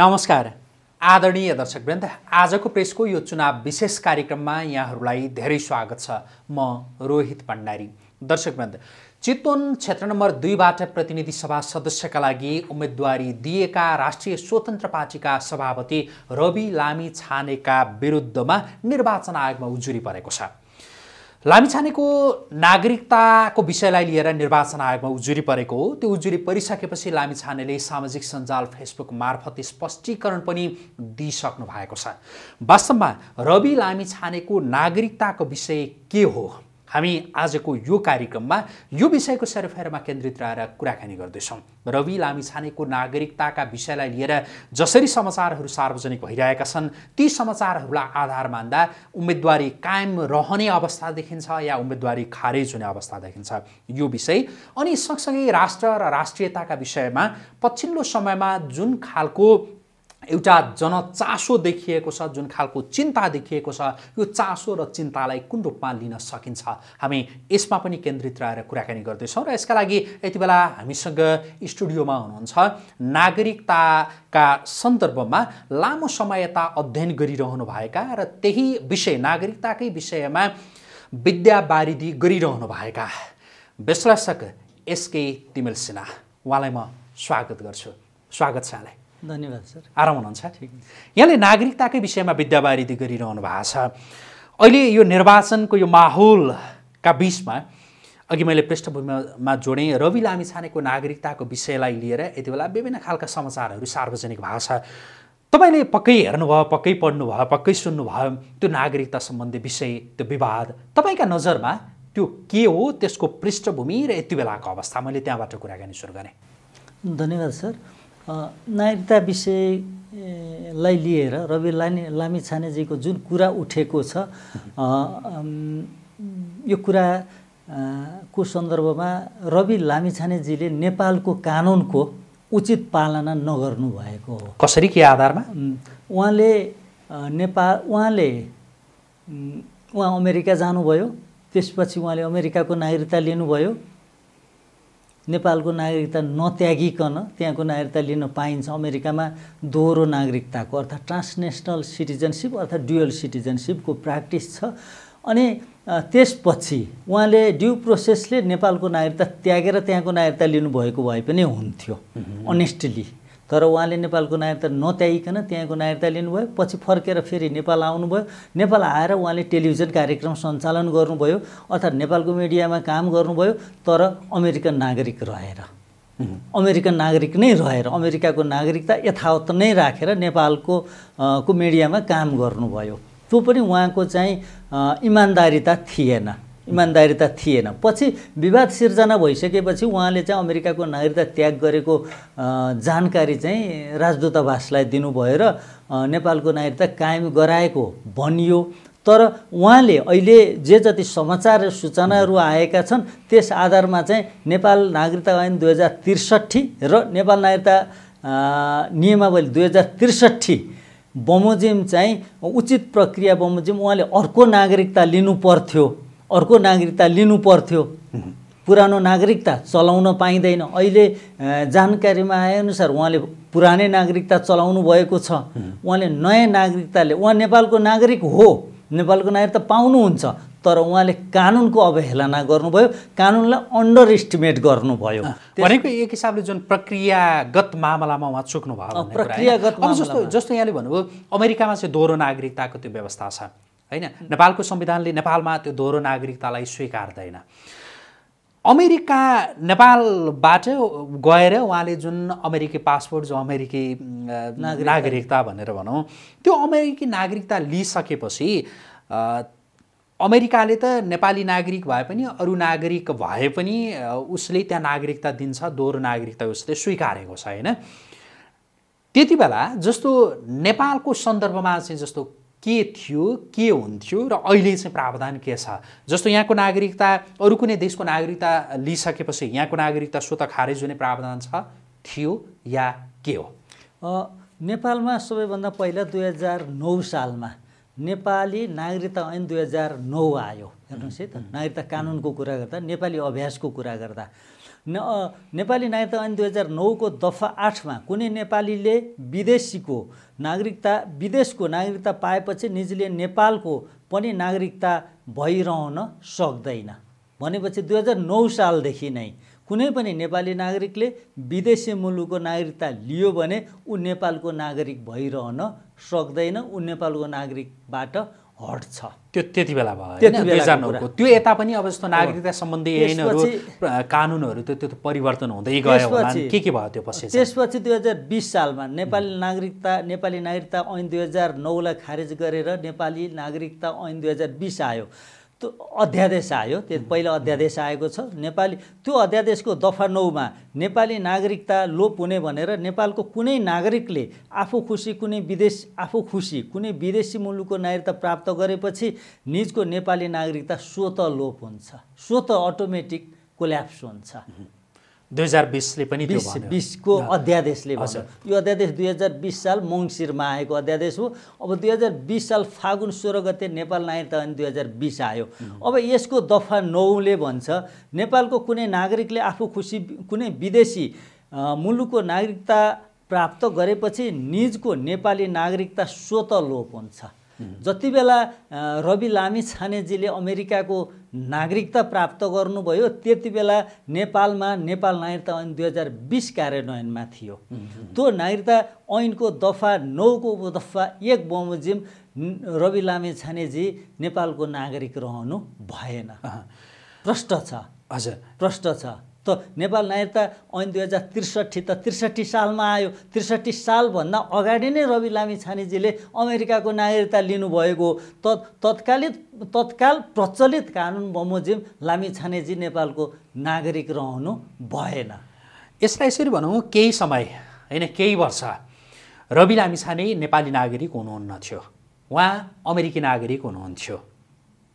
नमस्कार आदरणीय दर्शकवृन्द आजको प्रेसको यो चुनाव विशेष कार्यक्रममा यहाँहरूलाई धेरै स्वागत छ म रोहित भण्डारी दर्शकवृन्द चितवन क्षेत्र नम्बर दुईबाट प्रतिनिधि सभा सदस्यका लागि उम्मेदवारी दिएका राष्ट्रिय स्वतन्त्र पार्टीका सभापति रवि लामी छानेका विरुद्धमा निर्वाचन आयोगमा उजुरी परेको छ लामिछानेको नागरिकताको विषयलाई लिएर निर्वाचन आयोगमा उजुरी परेको हो त्यो उजुरी परिसकेपछि लामिछानेले सामाजिक सञ्जाल फेसबुक मार्फत स्पष्टीकरण पनि दिइसक्नु भएको छ वास्तवमा रवि लामिछानेको नागरिकताको विषय के हो हामी आजको यो कार्यक्रममा यो विषयको सरफेरमा केन्द्रित रहेर कुराकानी गर्दैछौँ रवि लामिछानेको नागरिकताका विषयलाई लिएर जसरी समाचारहरू सार्वजनिक भइरहेका छन् ती समाचारहरूलाई आधार मान्दा उम्मेदवारी कायम रहने अवस्था देखिन्छ या उम्मेदवारी खारेज हुने अवस्था देखिन्छ यो विषय अनि सँगसँगै राष्ट्र र राष्ट्रियताका विषयमा पछिल्लो समयमा जुन खालको एउटा जनचासो देखिएको छ जुन खालको चिन्ता देखिएको छ यो चासो र चिन्तालाई कुन रूपमा लिन सकिन्छ हामी यसमा पनि केन्द्रित रहेर कुराकानी गर्दैछौँ र यसका लागि यति बेला हामीसँग स्टुडियोमा हुनुहुन्छ नागरिकताका सन्दर्भमा लामो समय यता अध्ययन गरिरहनुभएका र त्यही विषय नागरिकताकै विषयमा विद्यावारिधि गरिरहनु भएका विश्लेषक एसके तिमेल सिन्हा उहाँलाई म स्वागत गर्छु स्वागत छ यहाँलाई धन्यवाद सर आराम हुनुहुन्छ ठिक यहाँले नागरिकताकै विषयमा विद्यावारिधि गरिरहनु भएको छ अहिले यो निर्वाचनको यो माहौलका बिचमा अघि मैले पृष्ठभूमिमा जोडेँ रवि लामी छानेको नागरिकताको विषयलाई लिएर यति बेला विभिन्न खालका समाचारहरू सार्वजनिक भएको छ तपाईँले पक्कै हेर्नुभयो पक्कै पढ्नुभयो पक्कै सुन्नुभयो त्यो नागरिकता सम्बन्धी विषय त्यो विवाद तपाईँका नजरमा त्यो के हो त्यसको पृष्ठभूमि र यति बेलाको अवस्था मैले त्यहाँबाट कुराकानी सुरु गरेँ धन्यवाद सर नागरिकता विषयलाई लिएर रवि लामी छानेजीको जुन कुरा उठेको छ यो कुरा को सन्दर्भमा रवि लामिछानेजीले नेपालको कानुनको उचित पालना नगर्नु भएको हो कसरी के आधारमा उहाँले नेपाल उहाँले उहाँ अमेरिका जानुभयो त्यसपछि उहाँले अमेरिकाको नागरिकता लिनुभयो नेपालको नागरिकता नत्यागिकन त्यहाँको नागरिकता लिन पाइन्छ अमेरिकामा दोहोरो नागरिकताको अर्थात् ट्रान्सनेसनल सिटिजनसिप अर्थात् डुअल सिटिजनसिपको प्र्याक्टिस छ अनि त्यसपछि उहाँले ड्यु प्रोसेसले नेपालको नागरिकता त्यागेर त्यहाँको नागरिकता लिनुभएको भए पनि हुन्थ्यो अनेस्टली तर उहाँले नेपालको नागरिकता नत्याइकन त्यहाँको नागरिकता लिनुभयो पछि फर्केर फेरि नेपाल आउनुभयो नेपाल आएर उहाँले टेलिभिजन कार्यक्रम सञ्चालन गर्नुभयो अर्थात् नेपालको मिडियामा काम गर्नुभयो तर अमेरिकन नागरिक रहेर अमेरिकन नागरिक नै रहेर अमेरिकाको नागरिकता यथावत नै राखेर नेपालको को मिडियामा काम गर्नुभयो त्यो पनि उहाँको चाहिँ इमान्दारिता थिएन इमान्दारिता थिएन पछि विवाद सिर्जना भइसकेपछि उहाँले चाहिँ अमेरिकाको नागरिकता त्याग गरेको जानकारी चाहिँ राजदूतावासलाई दिनुभयो र नेपालको नागरिकता कायम गराएको भनियो तर उहाँले अहिले जे जति समाचार र सूचनाहरू आएका छन् त्यस आधारमा चाहिँ नेपाल नागरिकता ऐन दुई हजार त्रिसठी र नेपाल नागरिकता नियमावली दुई हजार त्रिसठी बमोजिम चाहिँ उचित प्रक्रिया बमोजिम उहाँले अर्को नागरिकता लिनु पर्थ्यो अर्को नागरिकता लिनु पर्थ्यो पुरानो नागरिकता चलाउन पाइँदैन अहिले जानकारीमा आएअनुसार उहाँले पुरानै नागरिकता चलाउनु भएको छ उहाँले नयाँ नागरिकताले उहाँ नेपालको नागरिक हो नेपालको नागरिकता पाउनुहुन्छ तर उहाँले कानुनको अवहेलना गर्नुभयो कानुनलाई अन्डर इस्टिमेट गर्नुभयो भनेको एक हिसाबले जुन प्रक्रियागत मामलामा उहाँ चुक्नु भयो प्रक्रियागत जस्तो जस्तो यहाँले भन्नुभयो अमेरिकामा चाहिँ दोहोरो नागरिकताको त्यो व्यवस्था छ होइन नेपालको संविधानले नेपालमा त्यो दोहोरो नागरिकतालाई स्वीकार्दैन अमेरिका नेपालबाट गएर उहाँले जुन अमेरिकी पासपोर्ट जो अमेरिकी नागरिकता भनेर भनौँ त्यो अमेरिकी नागरिकता लिइसकेपछि अमेरिकाले त नेपाली नागरिक भए पनि अरू नागरिक भए पनि उसले त्यहाँ नागरिकता दिन्छ दोहोरो नागरिकता उसले स्वीकारेको छ होइन त्यति बेला जस्तो नेपालको सन्दर्भमा चाहिँ जस्तो के थियो के हुन्थ्यो र अहिले चाहिँ प्रावधान के छ जस्तो यहाँको नागरिकता अरू कुनै देशको नागरिकता लिइसकेपछि यहाँको नागरिकता स्वतः खारेज हुने प्रावधान छ थियो या के हो नेपालमा सबैभन्दा पहिला दुई हजार नौ सालमा नेपाली नागरिकता ऐन दुई हजार नौ आयो हेर्नुहोस् है त नागरिकता कानुनको कुरा गर्दा नेपाली अभ्यासको कुरा गर्दा न नेपाली नागरिकता ऐन दुई हजार नौको दफा आठमा कुनै नेपालीले विदेशीको नागरिकता विदेशको नागरिकता पाएपछि निजले नेपालको पनि नागरिकता भइरहन सक्दैन भनेपछि दुई हजार नौ सालदेखि नै कुनै पनि नेपाली नागरिकले विदेशी मुलुकको नागरिकता लियो भने ऊ नेपालको नागरिक भइरहन सक्दैन ऊ नेपालको नागरिकबाट हट्छ त्यो त्यति बेला भयो त्यो यता पनि अब जस्तो नागरिकता सम्बन्धी ऐनहरू कानुनहरू त्यो त्यो परिवर्तन हुँदै गयो के के भयो त्यो पछि त्यसपछि दुई हजार बिस सालमा नेपाली नागरिकता नेपाली नागरिकता ऐन दुई हजार नौलाई खारेज गरेर नेपाली नागरिकता ऐन दुई हजार बिस आयो त्यो अध्यादेश आयो त्यो पहिला अध्यादेश आएको छ नेपाली त्यो अध्यादेशको दफा नौमा नेपाली नागरिकता लोप हुने भनेर नेपालको कुनै नागरिकले आफू खुसी कुनै विदेश आफू खुसी कुनै विदेशी मुलुकको नागरिकता प्राप्त गरेपछि निजको नेपाली नागरिकता स्वत लोप हुन्छ स्वत अटोमेटिक कोल्याप्स हुन्छ दुई हजार बिसले पनि बिसको अध्यादेशले भन्छ यो अध्यादेश दुई हजार बिस साल मङ्सिरमा आएको अध्यादेश हो अब दुई हजार बिस साल फागुन सोह्र गते नेपाल नागरिकता अनि दुई हजार बिस आयो अब यसको दफा नौले भन्छ नेपालको कुनै नागरिकले आफू खुसी कुनै विदेशी मुलुकको नागरिकता प्राप्त गरेपछि निजको नेपाली नागरिकता स्वत लोप हुन्छ जति बेला रवि लामी छानेजीले अमेरिकाको नागरिकता प्राप्त गर्नुभयो त्यति बेला नेपालमा नेपाल नागरिकता ऐन दुई हजार बिस कार्यान्वयनमा थियो त्यो नागरिकता ऐनको दफा नौको उपदफा एक बमोजिम रवि लामे छानेजी नेपालको नागरिक रहनु भएन प्रष्ट छ हजुर प्रष्ट छ जस्तो नेपाल नागरिकता ऐन दुई हजार त्रिसठी त त्रिसठी सालमा आयो त्रिसठी सालभन्दा अगाडि नै रवि लामी छानेजीले अमेरिकाको नागरिकता लिनुभएको हो तत्कालित तत्काल प्रचलित कानुन बमोजिम लामी छानेजी नेपालको नागरिक रहनु भएन यसलाई यसरी भनौँ केही समय होइन केही वर्ष रवि लामी छाने नेपाली नागरिक हुनुहुन्न थियो उहाँ अमेरिकी नागरिक हुनुहुन्थ्यो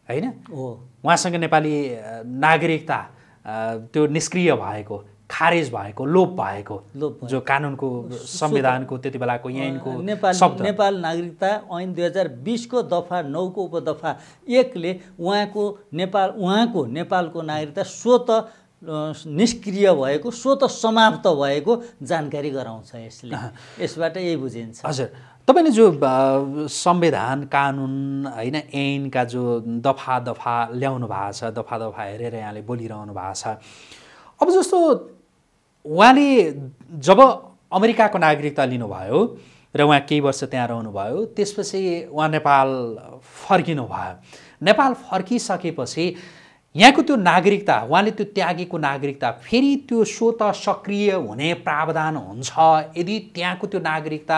होइन ओ उहाँसँग नेपाली नागरिकता त्यो निष्क्रिय भएको खारेज भएको लोप भएको लोप जो कानुनको संविधानको त्यति बेलाको यहाँको नेपाल नेपाल नागरिकता ऐन दुई हजार बिसको दफा नौको उपदफा एकले उहाँको नेपाल उहाँको नेपालको नागरिकता स्वत निष्क्रिय भएको स्वत समाप्त भएको जानकारी गराउँछ यसले यसबाट यही बुझिन्छ हजुर तपाईँले जो संविधान कानुन होइन ऐनका जो दफा दफा ल्याउनु भएको छ दफा दफा हेरेर यहाँले बोलिरहनु भएको छ अब जस्तो उहाँले जब अमेरिकाको नागरिकता लिनुभयो र उहाँ केही वर्ष त्यहाँ रहनुभयो त्यसपछि उहाँ नेपाल फर्किनु भयो नेपाल फर्किसकेपछि यहाँको त्यो नागरिकता उहाँले त्यो त्यागेको नागरिकता फेरि त्यो स्वत सक्रिय हुने प्रावधान हुन्छ यदि त्यहाँको त्यो नागरिकता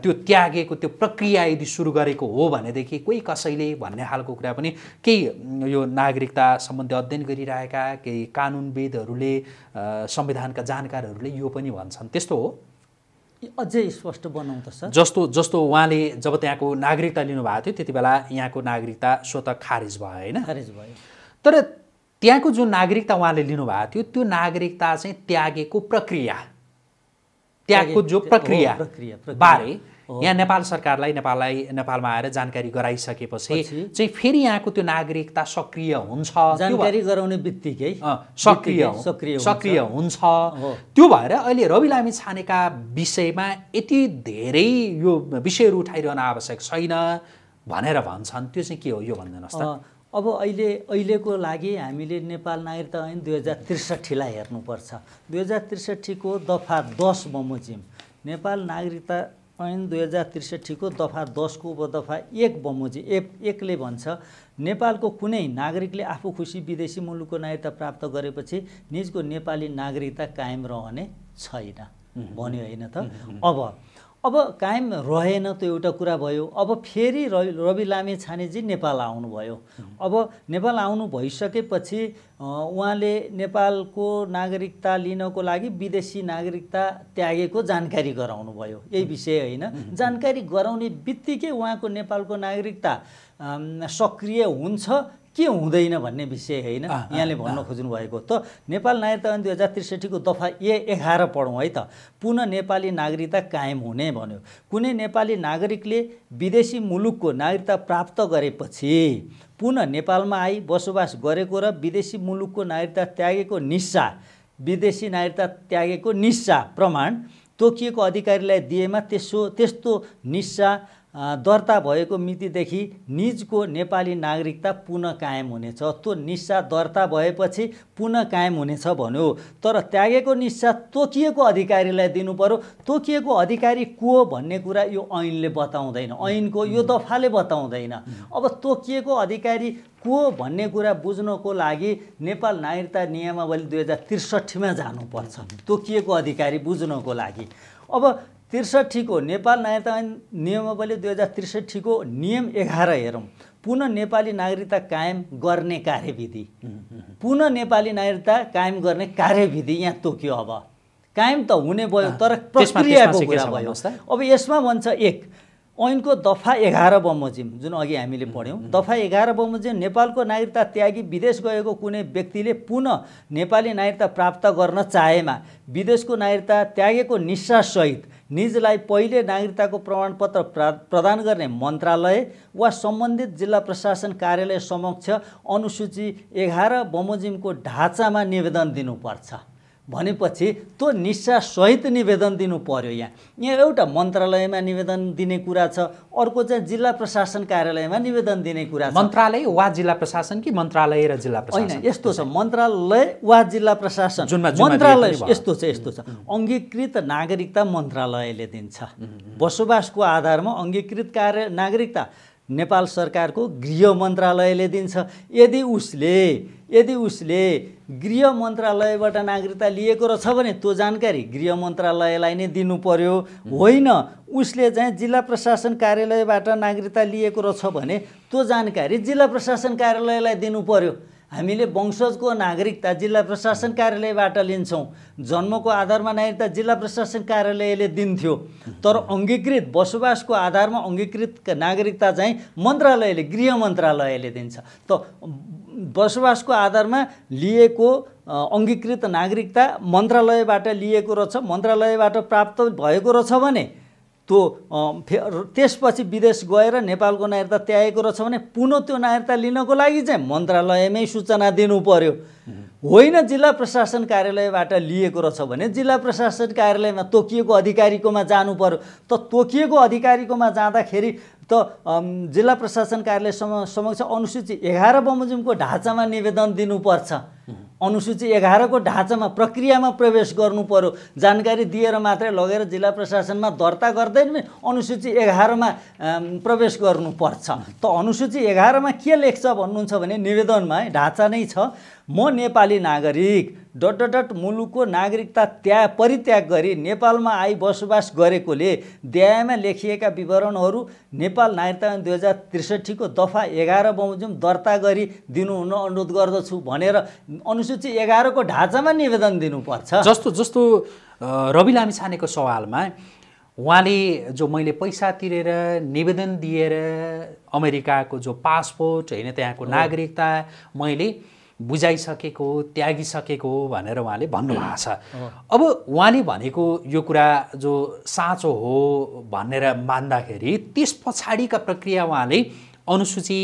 त्यो त्यागेको त्यो प्रक्रिया यदि सुरु गरेको हो भनेदेखि कोही कसैले भन्ने खालको कुरा पनि केही यो नागरिकता सम्बन्धी अध्ययन गरिरहेका केही कानुनविदहरूले संविधानका जानकारहरूले यो पनि भन्छन् त्यस्तो हो अझै स्पष्ट बनाउँदछ सर जस्तो जस्तो उहाँले जब त्यहाँको नागरिकता लिनुभएको थियो त्यति बेला यहाँको नागरिकता स्वतः खारिज भयो होइन खारिज भयो तर त्यहाँको जुन नागरिकता उहाँले लिनुभएको थियो त्यो नागरिकता चाहिँ त्यागेको प्रक्रिया त्यागको जो प्रक्रिया बारे यहाँ नेपाल सरकारलाई नेपाललाई नेपालमा आएर जानकारी गराइसकेपछि चाहिँ फेरि यहाँको त्यो नागरिकता सक्रिय हुन्छ जानकारी गराउने बित्तिकै सक्रिय सक्रिय सक्रिय हुन्छ त्यो भएर अहिले रवि लामी छानेका विषयमा यति धेरै यो विषयहरू उठाइरहन आवश्यक छैन भनेर भन्छन् त्यो चाहिँ के हो यो भनिदिनुहोस् त अब अहिले अहिलेको लागि हामीले नेपाल नागरिकता ऐन दुई हजार त्रिसठीलाई हेर्नुपर्छ दुई हजार त्रिसठीको दफा दस बमोजिम नेपाल नागरिकता ऐन दुई हजार त्रिसठीको दफा दसको उपदफा एक बमोजिम एक एकले भन्छ नेपालको कुनै नागरिकले आफू खुसी विदेशी मुलुकको नागरिकता प्राप्त गरेपछि निजको नेपाली नागरिकता कायम रहने छैन भन्यो होइन त अब अब कायम रहेन त्यो एउटा कुरा भयो अब फेरि रवि लामे छानेजी नेपाल आउनुभयो अब नेपाल आउनु भइसकेपछि उहाँले नेपालको नागरिकता लिनको लागि विदेशी नागरिकता त्यागेको जानकारी गराउनु भयो यही विषय होइन जानकारी गराउने बित्तिकै उहाँको नेपालको नागरिकता सक्रिय हुन्छ के हुँदैन भन्ने विषय होइन यहाँले भन्न खोज्नु भएको त नेपाल नागरिकता ऐन दुई हजार त्रिसठीको दफा ए एघार पढौँ है त पुनः नेपाली नागरिकता कायम हुने भन्यो कुनै नेपाली नागरिकले विदेशी मुलुकको नागरिकता प्राप्त गरेपछि पुनः नेपालमा आई बसोबास गरेको र विदेशी मुलुकको नागरिकता त्यागेको निस्सा विदेशी नागरिकता त्यागेको निस्सा प्रमाण तोकिएको अधिकारीलाई दिएमा त्यसो त्यस्तो निस्सा दर्ता भएको मितिदेखि निजको नेपाली नागरिकता पुनः कायम हुनेछ त्यो निस्सा दर्ता भएपछि पुनः कायम हुनेछ भन्यो तर त्यागेको निस्सा तोकिएको अधिकारीलाई दिनु पऱ्यो तोकिएको अधिकारी को भन्ने कुरा यो ऐनले बताउँदैन ऐनको यो दफाले बताउँदैन अब तोकिएको अधिकारी को भन्ने कुरा बुझ्नको लागि नेपाल नागरिकता नियमावली दुई हजार त्रिसठीमा जानुपर्छ तोकिएको अधिकारी बुझ्नको लागि अब त्रिसठीको नेपाल नागरिकता नियमावली दुई हजार त्रिसठीको नियम एघार हेरौँ पुनः नेपाली नागरिकता कायम गर्ने कार्यविधि पुनः नेपाली नागरिकता कायम गर्ने कार्यविधि यहाँ तोक्यो अब कायम त हुने भयो तर प्रक्रियाको कुरा भयो अब यसमा भन्छ एक ऐनको दफा एघार बमोजिम जुन अघि हामीले पढ्यौँ दफा एघार बमोजिम नेपालको नागरिकता त्यागी विदेश गएको कुनै व्यक्तिले पुनः नेपाली नागरिकता प्राप्त गर्न चाहेमा विदेशको नागरिकता त्यागेको निस्सासहित निजलाई पहिले नागरिकताको प्रमाणपत्र प्रदान गर्ने मन्त्रालय वा सम्बन्धित जिल्ला प्रशासन कार्यालय समक्ष अनुसूची एघार बमोजिमको ढाँचामा निवेदन दिनुपर्छ भनेपछि त्यो निस्सासहित निवेदन दिनु पर्यो यहाँ यहाँ एउटा मन्त्रालयमा निवेदन दिने कुरा छ अर्को चाहिँ जिल्ला प्रशासन कार्यालयमा निवेदन दिने कुरा छ मन्त्रालय वा जिल्ला प्रशासन कि मन्त्रालय र जिल्ला प्रशासन होइन यस्तो छ मन्त्रालय वा जिल्ला प्रशासन जुनमा मन्त्रालय यस्तो छ यस्तो छ अङ्गीकृत नागरिकता मन्त्रालयले दिन्छ बसोबासको आधारमा अङ्गीकृत कार्य नागरिकता नेपाल सरकारको गृह मन्त्रालयले दिन्छ यदि उसले यदि उसले गृह मन्त्रालयबाट नागरिकता लिएको रहेछ भने त्यो जानकारी गृह मन्त्रालयलाई नै दिनु पर्यो होइन उसले चाहिँ जिल्ला प्रशासन कार्यालयबाट नागरिकता लिएको रहेछ भने त्यो जानकारी जिल्ला प्रशासन कार्यालयलाई दिनु पर्यो हामीले वंशजको नागरिकता जिल्ला प्रशासन कार्यालयबाट लिन्छौँ जन्मको आधारमा नागरिकता जिल्ला प्रशासन कार्यालयले दिन्थ्यो तर अङ्गीकृत बसोबासको आधारमा अङ्गीकृत नागरिकता चाहिँ मन्त्रालयले गृह मन्त्रालयले दिन्छ त बसोबासको आधारमा लिएको अङ्गीकृत नागरिकता मन्त्रालयबाट लिएको रहेछ मन्त्रालयबाट प्राप्त भएको रहेछ भने त्यो फे त्यसपछि विदेश गएर नेपालको नागरिकता त्यागेको रहेछ भने पुनः त्यो नागरिकता लिनको लागि चाहिँ मन्त्रालयमै सूचना दिनु पर्यो होइन जिल्ला प्रशासन कार्यालयबाट लिएको रहेछ भने जिल्ला प्रशासन कार्यालयमा तोकिएको अधिकारीकोमा जानु पर्यो त तोकिएको अधिकारीकोमा जाँदाखेरि त जिल्ला प्रशासन कार्यालय समक्ष अनुसूची एघार बमोजिमको ढाँचामा निवेदन दिनुपर्छ अनुसूची एघारको ढाँचामा प्रक्रियामा प्रवेश गर्नु पर्यो जानकारी दिएर मात्रै लगेर जिल्ला प्रशासनमा दर्ता गर्दैन पनि अनुसूची एघारमा प्रवेश गर्नुपर्छ त अनुसूची एघारमा के लेख्छ भन्नुहुन्छ भने निवेदनमा है ढाँचा नै छ म नेपाली नागरिक डट डट मुलुकको नागरिकता त्या परित्याग गरी नेपालमा आई बसोबास गरेकोले द्यायमा लेखिएका विवरणहरू नेपाल नागरिकता दुई हजार त्रिसठीको दफा एघार बमोजिम दर्ता गरी दिनुहुन अनुरोध गर्दछु भनेर अनुसूची एघारको ढाँचामा निवेदन दिनुपर्छ जस्तो जस्तो रवि लामिछानेको सवालमा उहाँले जो मैले पैसा तिरेर निवेदन दिएर अमेरिकाको जो पासपोर्ट होइन त्यहाँको नागरिकता मैले बुझाइसकेको हो त्यागिसकेको हो भनेर उहाँले भन्नुभएको छ अब उहाँले भनेको यो कुरा जो साँचो हो भनेर मान्दाखेरि त्यस पछाडिका प्रक्रिया उहाँले अनुसूची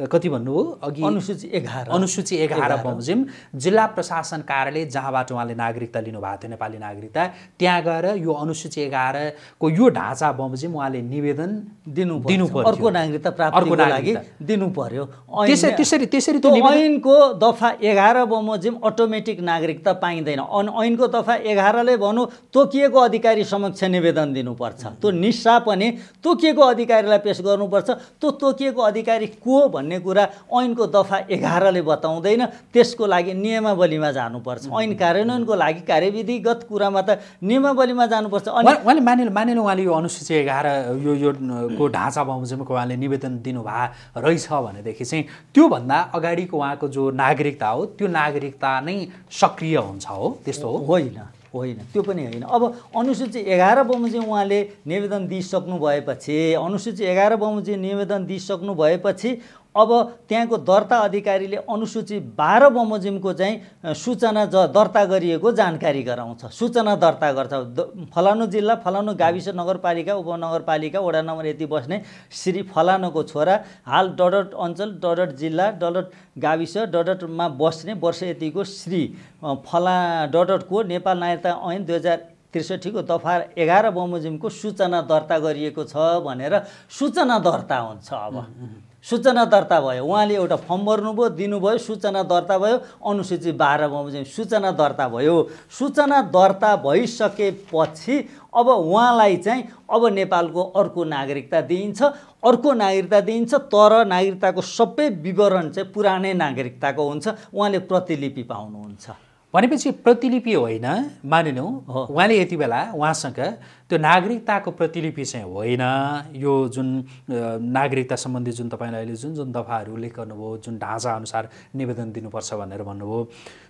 कति भन्नुभयो अघि अनुसूची एघार अनुसूची एघार बमोजिम जिल्ला प्रशासन कार्यालय जहाँबाट उहाँले नागरिकता लिनुभएको थियो नेपाली नागरिकता त्यहाँ गएर यो अनुसूची एघारको यो ढाँचा बमोजिम उहाँले निवेदन दिनु दिनु अर्को नागरिकता प्राप्त अर्को लागि दिनु पर्यो त्यसरी त्यसरी त्यो ऐनको दफा एघार बमोजिम अटोमेटिक नागरिकता पाइँदैन अन ऐनको दफा एघारले भनौँ तोकिएको अधिकारी समक्ष निवेदन दिनुपर्छ त्यो निस्सा पनि तोकिएको अधिकारीलाई पेस गर्नुपर्छ त्यो तोकिएको अधिकारी को भन्ने भन्ने कुरा ऐनको दफा एघारले बताउँदैन त्यसको लागि नियमावलीमा जानुपर्छ ऐन कार्यान्वयनको लागि कार्यविधिगत कुरामा त नियमावलीमा जानुपर्छ उहाँले मानिल मानिल उहाँले यो अनुसूची एघार यो यो ढाँचा बमोजिमको उहाँले निवेदन दिनुभएको रहेछ भनेदेखि चाहिँ त्योभन्दा अगाडिको उहाँको जो नागरिकता हो त्यो नागरिकता नै सक्रिय हुन्छ हो त्यस्तो हो होइन होइन त्यो पनि होइन अब अनुसूची एघार बमोजिम उहाँले निवेदन दिइसक्नु भएपछि अनुसूची एघार बमोजिम निवेदन दिइसक्नु भएपछि अब त्यहाँको दर्ता अधिकारीले अनुसूची बाह्र बमोजिमको चाहिँ सूचना ज दर्ता गरिएको जानकारी गराउँछ सूचना दर्ता गर्छ फलानु जिल्ला फलानु गाविस नगरपालिका उपनगरपालिका वडा नम्बर यति बस्ने श्री फलानुको छोरा हाल डडट अञ्चल डडट जिल्ला डडट गाविस डडटमा बस्ने वर्ष यतिको श्री फला डडटको नेपाल नायरता ऐन दुई हजार त्रिसठीको दफा एघार बमोजिमको सूचना दर्ता गरिएको छ भनेर सूचना दर्ता हुन्छ अब सूचना दर्ता भयो उहाँले एउटा फर्म भर्नुभयो दिनुभयो सूचना दर्ता भयो अनुसूची बाह्र बजी सूचना दर्ता भयो सूचना दर्ता भइसकेपछि अब उहाँलाई चाहिँ अब नेपालको अर्को नागरिकता दिइन्छ अर्को नागरिकता दिइन्छ तर नागरिकताको सबै विवरण चाहिँ पुरानै नागरिकताको हुन्छ उहाँले प्रतिलिपि पाउनुहुन्छ भनेपछि प्रतिलिपि होइन हो उहाँले यति बेला उहाँसँग त्यो नागरिकताको प्रतिलिपि चाहिँ होइन यो जुन नागरिकता सम्बन्धी जुन तपाईँले अहिले जुन जुन दफाहरू उल्लेख गर्नुभयो जुन अनुसार निवेदन दिनुपर्छ भनेर भन्नुभयो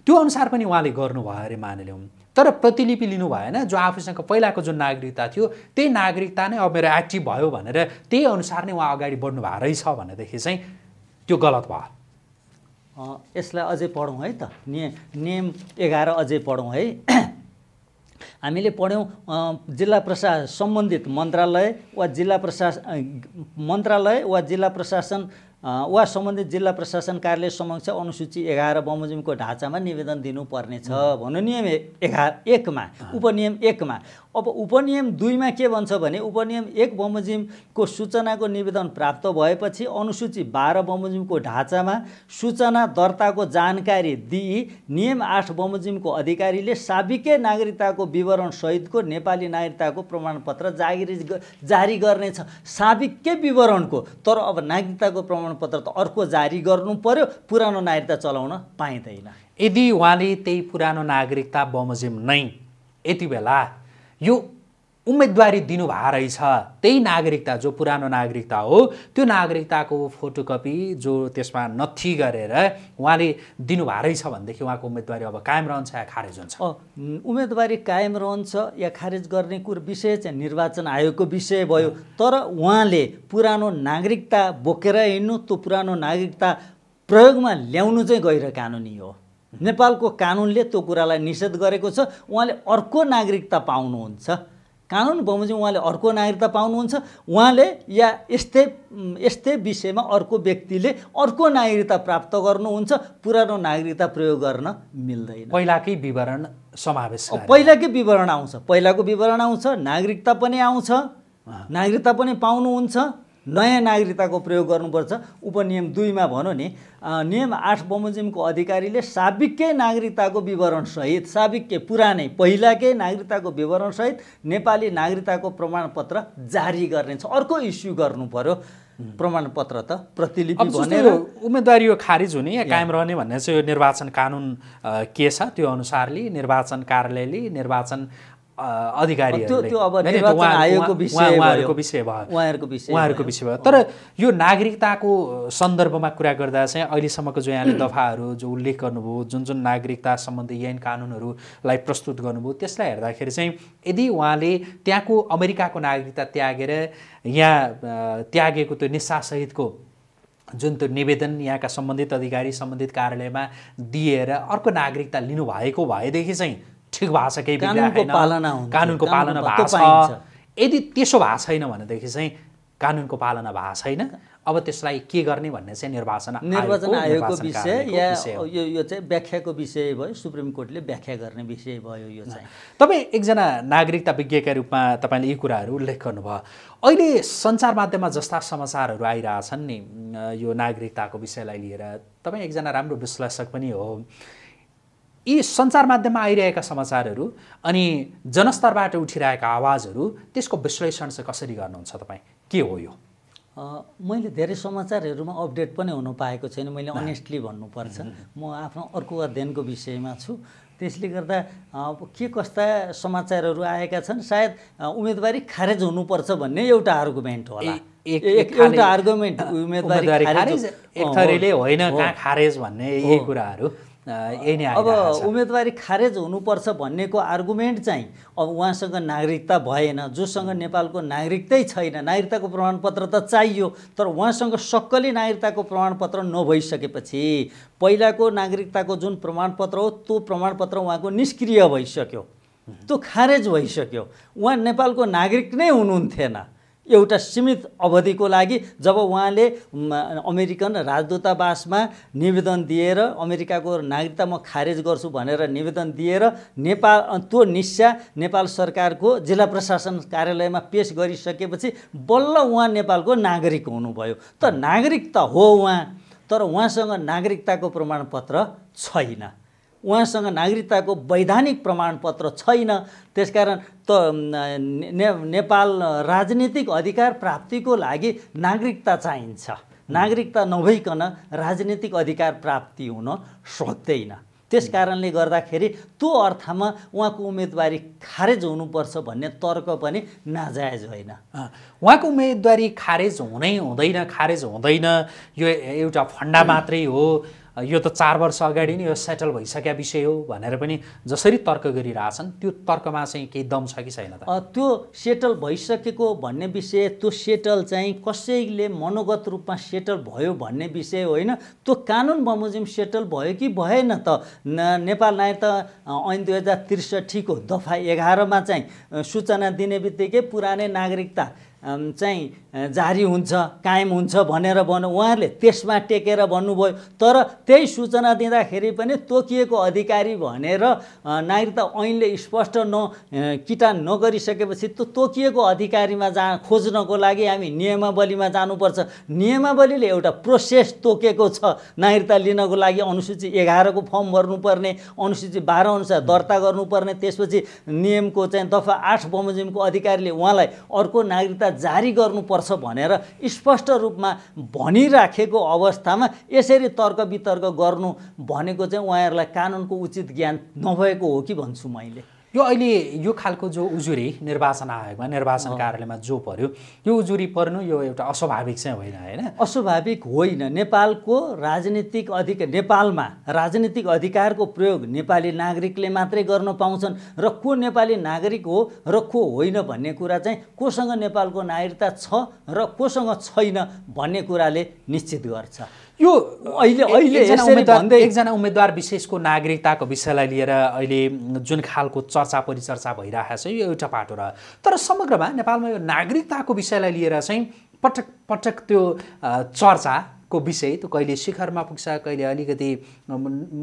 त्यो अनुसार पनि उहाँले गर्नुभयो अरे मानिलिउँ तर प्रतिलिपि लिनु भएन जो आफूसँग पहिलाको जुन नागरिकता थियो त्यही नागरिकता नै अब मेरो एक्टिभ भयो भनेर त्यही अनुसार नै उहाँ अगाडि बढ्नु भएको रहेछ भनेदेखि चाहिँ त्यो गलत भयो यसलाई अझै पढौँ है त ने नियम एघार अझै पढौँ है हामीले पढ्यौँ जिल्ला प्रशासन सम्बन्धित मन्त्रालय वा जिल्ला प्रशासन मन्त्रालय वा जिल्ला प्रशासन वा सम्बन्धित जिल्ला प्रशासन कार्यालय समक्ष अनुसूची एघार बमोजिमको ढाँचामा निवेदन दिनुपर्नेछ भन्नु नियम एघार एकमा उपनियम एकमा अब उपनियम दुईमा के भन्छ भने उपनियम एक बमोजिमको सूचनाको निवेदन प्राप्त भएपछि अनुसूची बाह्र बमोजिमको ढाँचामा सूचना दर्ताको जानकारी दिई नियम आठ बमोजिमको अधिकारीले साबिकै नागरिकताको विवरण सहितको नेपाली नागरिकताको प्रमाणपत्र जागिर जारी गर्नेछ साबिकै विवरणको तर अब नागरिकताको प्रमाण पत्र त अर्को जारी गर्नु पर्यो पुरानो नागरिकता चलाउन पाइँदैन यदि उहाँले त्यही पुरानो नागरिकता बमोजिम नै यति बेला यो उम्मेदवारी दिनुभएको रहेछ त्यही नागरिकता जो पुरानो नागरिकता हो त्यो नागरिकताको फोटोकपी जो त्यसमा नथी गरेर उहाँले दिनुभएको रहेछ भनेदेखि उहाँको उम्मेदवारी अब कायम रहन्छ या खारेज हुन्छ उम्मेदवारी कायम रहन्छ या खारेज गर्ने कुरो विषय चाहिँ निर्वाचन आयोगको विषय भयो तर उहाँले पुरानो नागरिकता बोकेर हिँड्नु त्यो पुरानो नागरिकता प्रयोगमा ल्याउनु चाहिँ गैर कानुनी हो नेपालको कानुनले त्यो कुरालाई निषेध गरेको छ उहाँले अर्को नागरिकता पाउनुहुन्छ कानुन बमोजिम उहाँले अर्को नागरिकता पाउनुहुन्छ उहाँले या यस्तै यस्तै विषयमा अर्को व्यक्तिले अर्को नागरिकता प्राप्त गर्नुहुन्छ पुरानो नागरिकता प्रयोग गर्न मिल्दैन पहिलाकै विवरण समावेश पहिलाकै विवरण आउँछ पहिलाको विवरण आउँछ नागरिकता पनि आउँछ नागरिकता पनि पाउनुहुन्छ नयाँ नागरिकताको प्रयोग गर्नुपर्छ उपनियम दुईमा भनौँ नि नियम आठ बमोजिमको अधिकारीले साबिकै नागरिकताको विवरणसहित साबिकै पुरानै पहिलाकै नागरिकताको विवरणसहित नेपाली नागरिकताको प्रमाणपत्र जारी गर्नेछ अर्को इस्यु गर्नु पर्यो प्रमाणपत्र त प्रतिलिपि भनेर उम्मेदवारी यो खारिज हुने या कायम रहने भन्ने चाहिँ यो निर्वाचन कानुन के छ त्यो अनुसारले निर्वाचन कार्यालयले निर्वाचन अधिकारी उहाँहरूको विषय भयो तर यो नागरिकताको सन्दर्भमा कुरा गर्दा चाहिँ अहिलेसम्मको जो यहाँले दफाहरू जो उल्लेख गर्नुभयो जुन जुन नागरिकता सम्बन्धी ऐन कानुनहरूलाई प्रस्तुत गर्नुभयो त्यसलाई हेर्दाखेरि चाहिँ यदि उहाँले त्यहाँको अमेरिकाको नागरिकता त्यागेर यहाँ त्यागेको त्यो निसासहितको जुन त्यो निवेदन यहाँका सम्बन्धित अधिकारी सम्बन्धित कार्यालयमा दिएर अर्को नागरिकता लिनुभएको भएदेखि चाहिँ ठिक भएको छ केही कानुनको पालना भएको छ यदि त्यसो भएको छैन भनेदेखि चाहिँ कानुनको पालना भएको छैन अब त्यसलाई के गर्ने भन्ने चाहिँ निर्वाचन निर्वाचन आयोगको विषय या यो यो चाहिँ व्याख्याको विषय भयो सुप्रिम कोर्टले व्याख्या गर्ने विषय भयो यो चाहिँ तपाईँ एकजना नागरिकता विज्ञका रूपमा तपाईँले यी कुराहरू उल्लेख गर्नुभयो अहिले सञ्चार माध्यममा जस्ता समाचारहरू आइरहेछन् नि यो नागरिकताको विषयलाई लिएर तपाईँ एकजना राम्रो विश्लेषक पनि हो यी सञ्चार माध्यममा आइरहेका समाचारहरू अनि जनस्तरबाट उठिरहेका आवाजहरू त्यसको विश्लेषण चाहिँ कसरी गर्नुहुन्छ तपाईँ के हो यो मैले धेरै समाचारहरूमा अपडेट पनि हुनु पाएको छैन मैले अनेस्टली भन्नुपर्छ म आफ्नो अर्को अध्ययनको विषयमा छु त्यसले गर्दा के कस्ता समाचारहरू आएका छन् सायद उम्मेदवारी खारेज हुनुपर्छ भन्ने एउटा आर्गुमेन्ट होला एउटा आर्गुमेन्ट उम्मेदवारी खारेज होइन कहाँ खारेज भन्ने यही कुराहरू अब उम्मेदवारी खारेज हुनुपर्छ भन्नेको आर्गुमेन्ट चाहिँ अब उहाँसँग नागरिकता भएन ना, जोसँग नेपालको नागरिकतै छैन नागरिकताको प्रमाणपत्र त चाहियो तर उहाँसँग सक्कली नागरिकताको प्रमाणपत्र नभइसकेपछि पहिलाको नागरिकताको जुन प्रमाणपत्र हो त्यो प्रमाणपत्र उहाँको निष्क्रिय भइसक्यो त्यो खारेज भइसक्यो उहाँ नेपालको नागरिक नै हुनुहुन्थेन एउटा सीमित अवधिको लागि जब उहाँले अमेरिकन राजदूतावासमा निवेदन दिएर अमेरिकाको नागरिकता म खारेज गर्छु भनेर निवेदन दिएर नेपाल त्यो निस्सा नेपाल सरकारको जिल्ला प्रशासन कार्यालयमा पेस गरिसकेपछि बल्ल उहाँ नेपालको नागरिक हुनुभयो त नागरिक त हो उहाँ तर उहाँसँग नागरिकताको प्रमाणपत्र छैन उहाँसँग नागरिकताको वैधानिक प्रमाणपत्र छैन त्यसकारण त ने, नेपाल राजनीतिक अधिकार प्राप्तिको लागि नागरिकता चाहिन्छ नागरिकता नभइकन राजनीतिक अधिकार प्राप्ति हुन सक्दैन त्यस कारणले गर्दाखेरि त्यो अर्थमा उहाँको उम्मेदवारी खारेज हुनुपर्छ भन्ने तर्क पनि नाजायज होइन उहाँको उम्मेदवारी खारेज हुनै हुँदैन खारेज हुँदैन यो एउटा फन्डा मात्रै हो यो त चार वर्ष अगाडि नै यो सेटल भइसकेका विषय हो भनेर पनि जसरी तर्क गरिरहेछन् त्यो तर्कमा चाहिँ केही दम छ कि छैन त त्यो सेटल भइसकेको भन्ने विषय त्यो सेटल चाहिँ कसैले मनोगत रूपमा सेटल भयो भन्ने विषय होइन त्यो कानुन बमोजिम सेटल भयो कि भएन त नेपाल त ऐन दुई हजार त्रिसठीको दफा एघारमा चाहिँ सूचना दिने बित्तिकै पुरानै नागरिकता चाहिँ जारी हुन्छ कायम हुन्छ भनेर भन्नु उहाँहरूले त्यसमा टेकेर भन्नुभयो तर त्यही सूचना दिँदाखेरि पनि तोकिएको अधिकारी भनेर नागरिकता ऐनले स्पष्ट न किटान नगरिसकेपछि त्यो तोकिएको अधिकारीमा जा खोज्नको लागि हामी नियमावलीमा जानुपर्छ नियमावलीले एउटा प्रोसेस तोकेको छ नागरिकता लिनको लागि अनुसूची एघारको फर्म भर्नुपर्ने अनुसूची बाह्र अनुसार दर्ता गर्नुपर्ने त्यसपछि नियमको चाहिँ दफा आठ बमोजिमको अधिकारीले उहाँलाई अर्को नागरिकता जारी गर्नुपर्छ भनेर स्पष्ट रूपमा भनिराखेको अवस्थामा यसरी तर्क वितर्क गर्नु भनेको चाहिँ उहाँहरूलाई कानुनको उचित ज्ञान नभएको हो कि भन्छु मैले यो अहिले यो खालको जो उजुरी निर्वाचन आयोगमा निर्वाचन कार्यालयमा जो पर्यो यो उजुरी पर्नु यो एउटा अस्वाभाविक चाहिँ होइन होइन अस्वाभाविक होइन नेपालको राजनीतिक अधिकार नेपालमा राजनीतिक अधिकारको प्रयोग नेपाली नागरिकले मात्रै गर्न पाउँछन् र को नेपाली नागरिक हो र को होइन भन्ने कुरा चाहिँ कोसँग नेपालको नागरिकता छ र कोसँग छैन भन्ने कुराले निश्चित गर्छ यो अहिले अहिले एकजना उम्मेद्वार विशेषको नागरिकताको विषयलाई लिएर अहिले जुन खालको चर्चा परिचर्चा भइरहेको छ यो एउटा पाटो रह तर समग्रमा नेपालमा यो नागरिकताको विषयलाई लिएर चाहिँ पटक पटक त्यो चर्चा को विषय त्यो कहिले शिखरमा पुग्छ कहिले अलिकति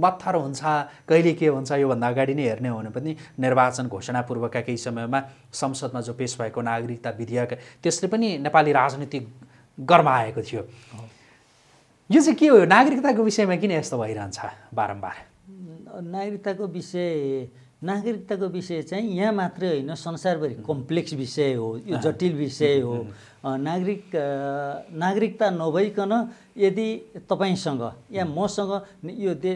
मत्थर हुन्छ कहिले के हुन्छ योभन्दा अगाडि नै हेर्ने हो भने पनि निर्वाचन घोषणापूर्वका केही समयमा संसदमा जो पेस भएको नागरिकता विधेयक त्यसले पनि नेपाली राजनीति गर्माएको थियो यो चाहिँ के हो नागरिकताको विषयमा किन यस्तो भइरहन्छ बारम्बार नागरिकताको विषय नागरिकताको विषय चाहिँ यहाँ मात्रै होइन संसारभरि कम्प्लेक्स विषय हो यो जटिल विषय हो नागरिक नागरिकता नभइकन यदि तपाईँसँग या मसँग यो दे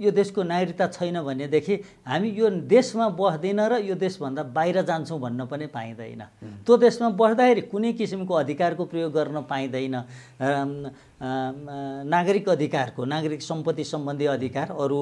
यो देशको नागरिकता छैन भनेदेखि हामी यो देशमा बस्दैन र यो देशभन्दा बाहिर जान्छौँ भन्न पनि पाइँदैन त्यो देशमा बस्दाखेरि कुनै किसिमको अधिकारको प्रयोग गर्न पाइँदैन नागरिक अधिकारको नागरिक सम्पत्ति सम्बन्धी अधिकार अरू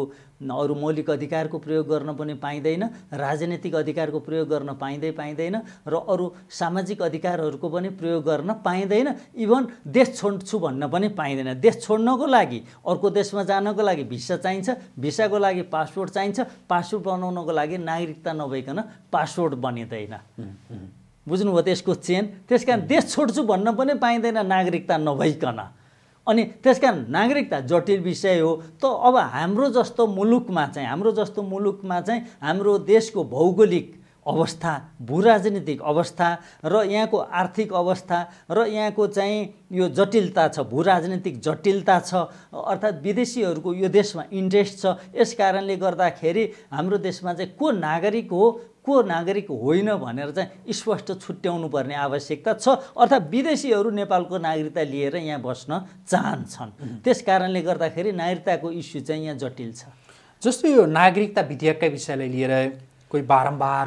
अरू मौलिक अधिकारको प्रयोग गर्न पनि पाइँदैन राजनैतिक अधिकारको प्रयोग गर्न पाइँदै पाइँदैन र अरू सामाजिक अधिकारहरूको पनि प्रयोग गर्न पाइँदैन इभन देश छोड्छु भन्न पनि पाइँदैन देश छोड्नको लागि अर्को देशमा जानको लागि भिसा चाहिन्छ भिसाको लागि पासपोर्ट चाहिन्छ पासपोर्ट बनाउनको लागि नागरिकता नभइकन पासपोर्ट बनिँदैन बुझ्नुभयो त्यसको चेन त्यस कारण देश छोड्छु भन्न पनि पाइँदैन नागरिकता नभइकन अनि त्यस कारण नागरिकता जटिल विषय हो त अब हाम्रो जस्तो मुलुकमा चाहिँ हाम्रो जस्तो मुलुकमा चाहिँ हाम्रो देशको भौगोलिक अवस्था भू राजनीतिक अवस्था र यहाँको आर्थिक अवस्था र यहाँको चाहिँ यो जटिलता छ भू राजनीतिक जटिलता छ अर्थात् विदेशीहरूको यो देशमा इन्ट्रेस्ट छ यस कारणले गर्दाखेरि हाम्रो देशमा चाहिँ को नागरिक हो को नागरिक होइन भनेर चाहिँ स्पष्ट छुट्याउनु पर्ने आवश्यकता छ अर्थात् विदेशीहरू नेपालको नागरिकता लिएर यहाँ बस्न चाहन्छन् त्यस कारणले गर्दाखेरि नागरिकताको इस्यु चाहिँ यहाँ जटिल छ जस्तो यो नागरिकता विधेयकका विषयलाई लिएर कोही बारम्बार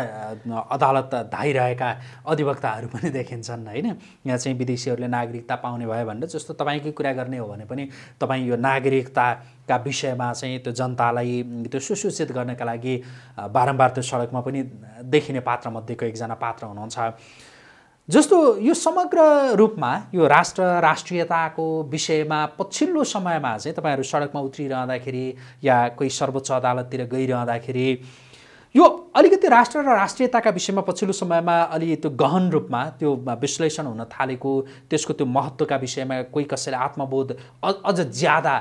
अदालत धाइरहेका अधिवक्ताहरू पनि देखिन्छन् होइन यहाँ चाहिँ विदेशीहरूले नागरिकता पाउने भयो भनेर जस्तो तपाईँकै कुरा गर्ने हो भने पनि तपाईँ यो नागरिकता का विषयमा चाहिँ त्यो जनतालाई त्यो सुसूचित गर्नका लागि बारम्बार त्यो सडकमा पनि देखिने पात्रमध्येको एकजना पात्र हुनुहुन्छ जस्तो यो समग्र रूपमा यो राष्ट्र राष्ट्रियताको विषयमा पछिल्लो समयमा चाहिँ तपाईँहरू सडकमा उत्रिरहँदाखेरि या कोही सर्वोच्च अदालततिर गइरहँदाखेरि यो अलिकति राष्ट्र र राष्ट्रियताका विषयमा पछिल्लो समयमा अलि त्यो गहन रूपमा त्यो विश्लेषण हुन थालेको त्यसको त्यो महत्त्वका विषयमा कोही कसैले आत्मबोध अझ ज्यादा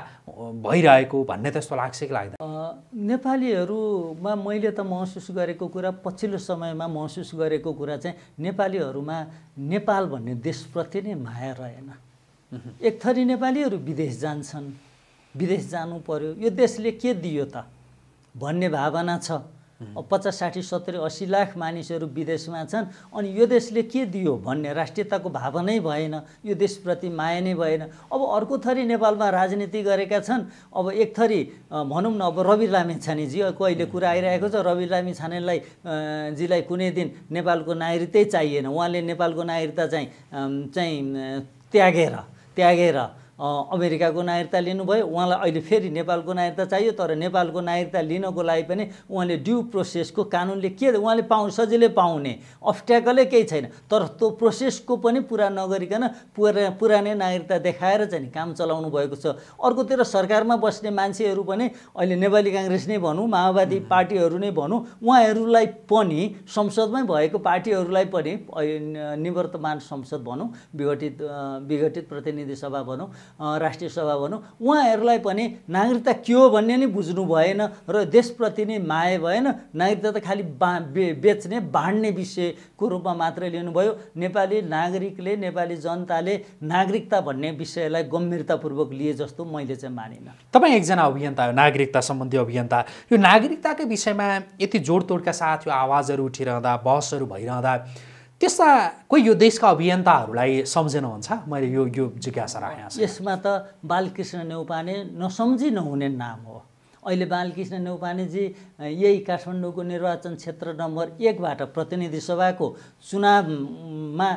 भइरहेको भन्ने त्यस्तो लाग्छ कि लाग्दैन नेपालीहरूमा मैले त महसुस गरेको कुरा पछिल्लो समयमा महसुस गरेको कुरा चाहिँ नेपालीहरूमा नेपाल भन्ने देशप्रति नै माया रहेन एक थरी नेपालीहरू विदेश जान्छन् विदेश जानु पर्यो यो देशले के दियो त भन्ने भावना छ पचास साठी सत्तरी अस्सी लाख मानिसहरू विदेशमा छन् अनि यो देशले के दियो भन्ने राष्ट्रियताको भावनै भएन यो देशप्रति माया नै भएन अब अर्को थरी नेपालमा राजनीति गरेका छन् अब एक थरी भनौँ न अब रवि लामेछानेजीको अहिले कुरा आइरहेको छ रवि छानेलाई जीलाई कुनै दिन नेपालको नागरिकै चाहिएन उहाँले नेपालको नागरिकता चाहिँ चाहिँ त्यागेर त्यागेर अमेरिकाको नागरिकता लिनुभयो उहाँलाई अहिले फेरि नेपालको नागरिकता चाहियो तर नेपालको नागरिकता लिनको लागि पनि उहाँले ड्यु प्रोसेसको कानुनले के उहाँले पाउ सजिलै पाउने अप्ठ्याकलै केही छैन तर त्यो प्रोसेसको पनि पुरा नगरिकन पुरा पुरानै नागरिकता देखाएर चाहिँ काम चलाउनु भएको छ अर्कोतिर सरकारमा बस्ने मान्छेहरू पनि अहिले नेपाली काङ्ग्रेस नै भनौँ माओवादी पार्टीहरू नै भनौँ उहाँहरूलाई पनि संसदमै भएको पार्टीहरूलाई पनि निवर्तमान संसद भनौँ विघटित विघटित प्रतिनिधि सभा भनौँ राष्ट्रिय सभा भनौँ उहाँहरूलाई पनि नागरिकता के हो भन्ने नै बुझ्नु भएन र देशप्रति नै माया भएन नागरिकता त खालि बा बेच्ने बाँड्ने विषयको रूपमा मात्रै लिनुभयो नेपाली नागरिकले नेपाली जनताले नागरिकता भन्ने विषयलाई गम्भीरतापूर्वक लिए जस्तो मैले चाहिँ मानिनँ तपाईँ एकजना अभियन्ता हो नागरिकता सम्बन्धी अभियन्ता यो नागरिकताकै विषयमा यति जोडतोडका साथ यो आवाजहरू उठिरहँदा बहसहरू भइरहँदा त्यस्ता कोही यो देशका अभियन्ताहरूलाई सम्झिनुहुन्छ हुन्छ मैले यो यो जिज्ञासा राखेँ यसमा त बालकृष्ण नेउपाने नसम्झी नहुने नाम हो अहिले बालकृष्ण नेौपानेजी यही काठमाडौँको निर्वाचन क्षेत्र नम्बर एकबाट प्रतिनिधि सभाको चुनावमा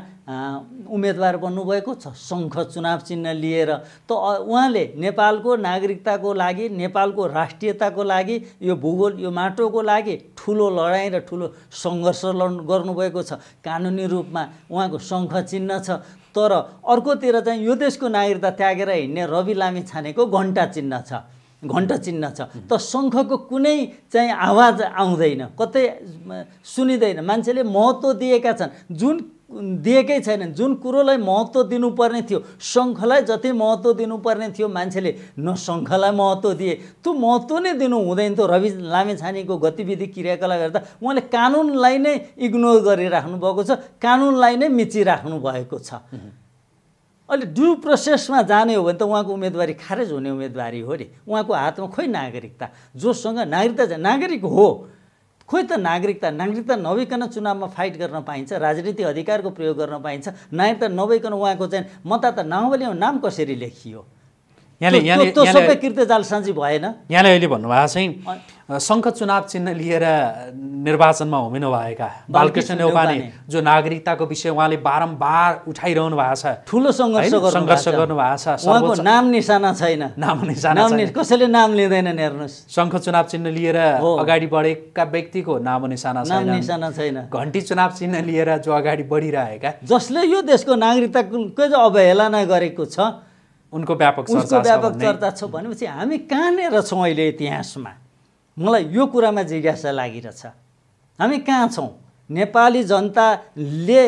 उम्मेदवार बन्नुभएको छ सङ्घ चुनाव चिन्ह लिएर त उहाँले नेपालको नागरिकताको लागि नेपालको राष्ट्रियताको लागि यो भूगोल यो माटोको लागि ठुलो लडाइँ र ठुलो सङ्घर्ष लड्नु गर्नुभएको छ कानुनी रूपमा उहाँको सङ्घ चिन्ह छ तर अर्कोतिर चाहिँ यो देशको नागरिकता त्यागेर हिँड्ने रवि लामी छानेको घन्टा चिन्ह छ घन्टा चिन्ह छ त शङ्खको कुनै चाहिँ आवाज आउँदैन कतै सुनिँदैन मान्छेले महत्त्व दिएका छन् जुन दिएकै छैनन् जुन कुरोलाई महत्त्व दिनुपर्ने थियो शङ्खलाई जति महत्त्व दिनुपर्ने थियो मान्छेले न शङ्खलाई महत्त्व दिए त्यो महत्त्व नै दिनु हुँदैन थियो रवि लामेछानेको गतिविधि क्रियाकलाप गर्दा उहाँले कानुनलाई नै इग्नोर गरिराख्नु भएको छ कानुनलाई नै मिचिराख्नु भएको छ अहिले ड्यु प्रोसेसमा जाने हो भने त उहाँको उम्मेदवारी खारेज हुने उम्मेदवारी हो नि उहाँको हातमा खोइ नागरिकता जोसँग नागरिकता नागरिक हो खोइ त नागरिकता नागरिकता नभइकन चुनावमा फाइट गर्न पाइन्छ राजनीतिक अधिकारको प्रयोग गर्न पाइन्छ नागरिकता नभइकन उहाँको चाहिँ त नाउँ नाम कसरी लेखियो यहाँले यहाँले त्यो सबै कृत्यजाल साँझी भएन यहाँले अहिले भन्नुभएको चाहिँ शङ्ख चुनाव चिन्ह लिएर निर्वाचनमा होमिनु भएका बालकृष्ण नेवाने जो नागरिकताको विषय उहाँले बारम्बार उठाइरहनु भएको छ ठुलो सङ्घर्ष गर्नु भएको छ उहाँको नाम निशाना छैन नाम निसाना कसैले नाम लिँदैनन् हेर्नुहोस् शङ्ख चुनाव चिन्ह लिएर अगाडि बढेका व्यक्तिको नाम निसाना नाम निसाना छैन घन्टी चुनाव चिन्ह लिएर जो अगाडि बढिरहेका जसले यो देशको नागरिकताको अवहेलना गरेको छ उनको व्यापक उसको व्यापक चर्चा छ भनेपछि हामी कहाँनिर छौँ अहिले इतिहासमा मलाई यो कुरामा जिज्ञासा लागिरहेछ हामी कहाँ छौँ नेपाली जनताले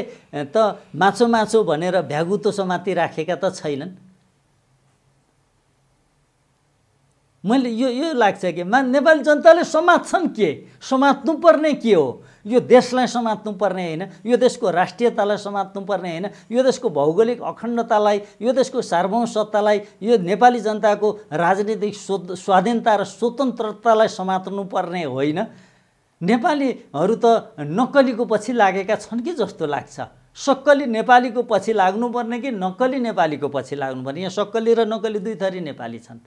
त माछो माछो भनेर भ्यागुतो समाति राखेका त छैनन् मैले यो यो लाग्छ कि मा नेपाली जनताले समात्छन् के समात्नुपर्ने के हो यो देशलाई समात्नुपर्ने होइन यो देशको राष्ट्रियतालाई समात्नुपर्ने होइन यो देशको भौगोलिक अखण्डतालाई यो देशको सार्वभौमसत्तालाई यो नेपाली जनताको राजनीतिक स्व स्वाधीनता र स्वतन्त्रतालाई समात्नुपर्ने होइन नेपालीहरू त नक्कलीको पछि लागेका छन् कि जस्तो लाग्छ सक्कली नेपालीको पछि लाग्नुपर्ने कि नक्कली नेपालीको पछि लाग्नुपर्ने यहाँ सक्कली र नक्कली दुई थरी नेपाली छन्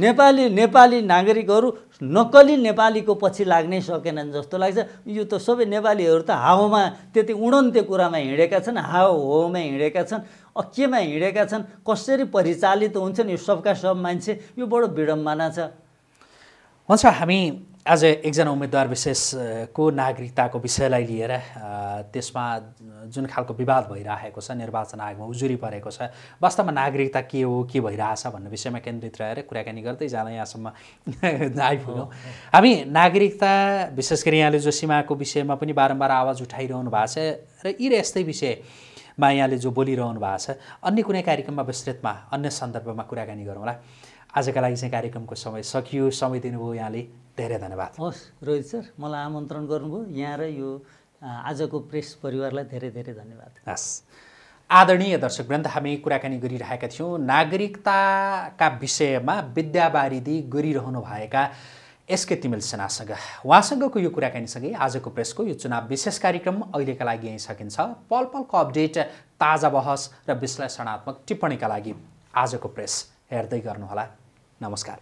नेपाली नेपाली नागरिकहरू नक्कली नेपालीको पछि लाग्नै सकेनन् जस्तो लाग्छ यो त सबै नेपालीहरू त हावामा त्यति उडन्ते कुरामा हिँडेका छन् हावा होमा हिँडेका छन् केमा हिँडेका छन् कसरी परिचालित हुन्छन् यो सबका सब मान्छे यो बडो विडम्बना छ हुन्छ हामी आज एकजना उम्मेदवार विशेषको नागरिकताको विषयलाई लिएर त्यसमा जुन खालको विवाद भइरहेको छ निर्वाचन आयोगमा उजुरी परेको छ वास्तवमा नागरिकता के हो के भइरहेछ भन्ने विषयमा केन्द्रित रहेर कुराकानी गर्दै जाँदा यहाँसम्म आइपुग्यौँ हामी नागरिकता विशेष गरी यहाँले जो सीमाको विषयमा पनि बारम्बार आवाज उठाइरहनु भएको छ र यी र यस्तै विषयमा यहाँले जो बोलिरहनु भएको छ अन्य कुनै कार्यक्रममा विस्तृतमा अन्य सन्दर्भमा कुराकानी गरौँला आजका लागि चाहिँ कार्यक्रमको समय सकियो समय दिनुभयो यहाँले धेरै धन्यवाद हवस् रोहित सर मलाई आमन्त्रण गर्नुभयो यहाँ र यो आजको प्रेस परिवारलाई धेरै धेरै धन्यवाद हस् आदरणीय दर्शक ग्रन्थ हामी कुराकानी गरिरहेका थियौँ नागरिकताका विषयमा विद्यावारिधि गरिरहनुभएका एसके तिमेल सेनासँग उहाँसँगको यो कुराकानीसँगै आजको प्रेसको यो चुनाव विशेष कार्यक्रम अहिलेका लागि यहीँ सकिन्छ पल पलको अपडेट ताजा बहस र विश्लेषणात्मक टिप्पणीका लागि आजको प्रेस हेर्दै गर्नुहोला Namaskar.